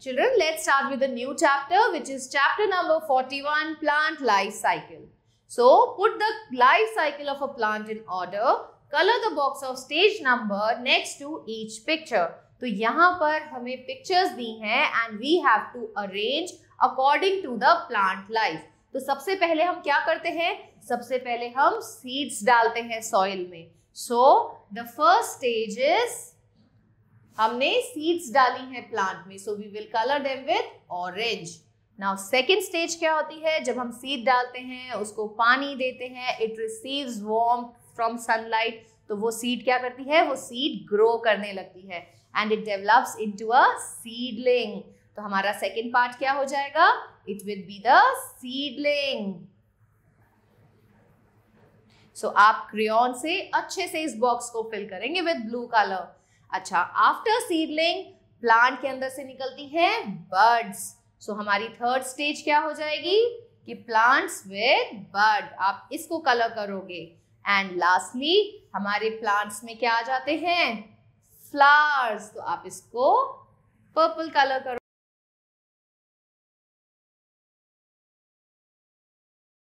Children, let's start with a new chapter which is chapter number 41 plant life cycle. So put the life cycle of a plant in order. Color the box of stage number next to each picture. तो यहाँ पर हमें pictures दी हैं and we have to arrange according to the plant life तो सबसे पहले हम क्या करते हैं सबसे पहले हम seeds डालते हैं soil में So, the first stage is हमने सीड्स डाली हैं प्लांट में so we will colour them with orange now second stage क्या होती है जब हम सीड डालते हैं उसको पानी देते हैं it receives warm from sunlight तो वो सीड क्या करती है वो सीड ग्रो करने लगती है and it develops into a seedling तो हमारा सेकेंड पार्ट क्या हो जाएगा it will be the seedling so आप क्रियॉन से अच्छे से इस बॉक्स को फिल करेंगे विद ब्लू कलर अच्छा आफ्टर सीडलिंग प्लांट के अंदर से निकलती है बर्ड्स सो हमारी थर्ड स्टेज क्या हो जाएगी कि प्लांट्स विद बर्ड आप इसको कलर करोगे एंड लास्टली हमारे प्लांट्स में क्या आ जाते हैं फ्लावर्स तो आप इसको पर्पल कलर करोगे